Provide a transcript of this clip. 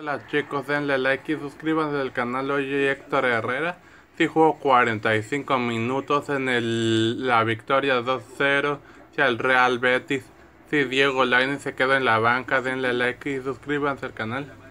Hola chicos, denle like y suscríbanse al canal. oye Héctor Herrera si jugó 45 minutos en el, la victoria 2-0 si el Real Betis. Si Diego Lainez se quedó en la banca, denle like y suscríbanse al canal.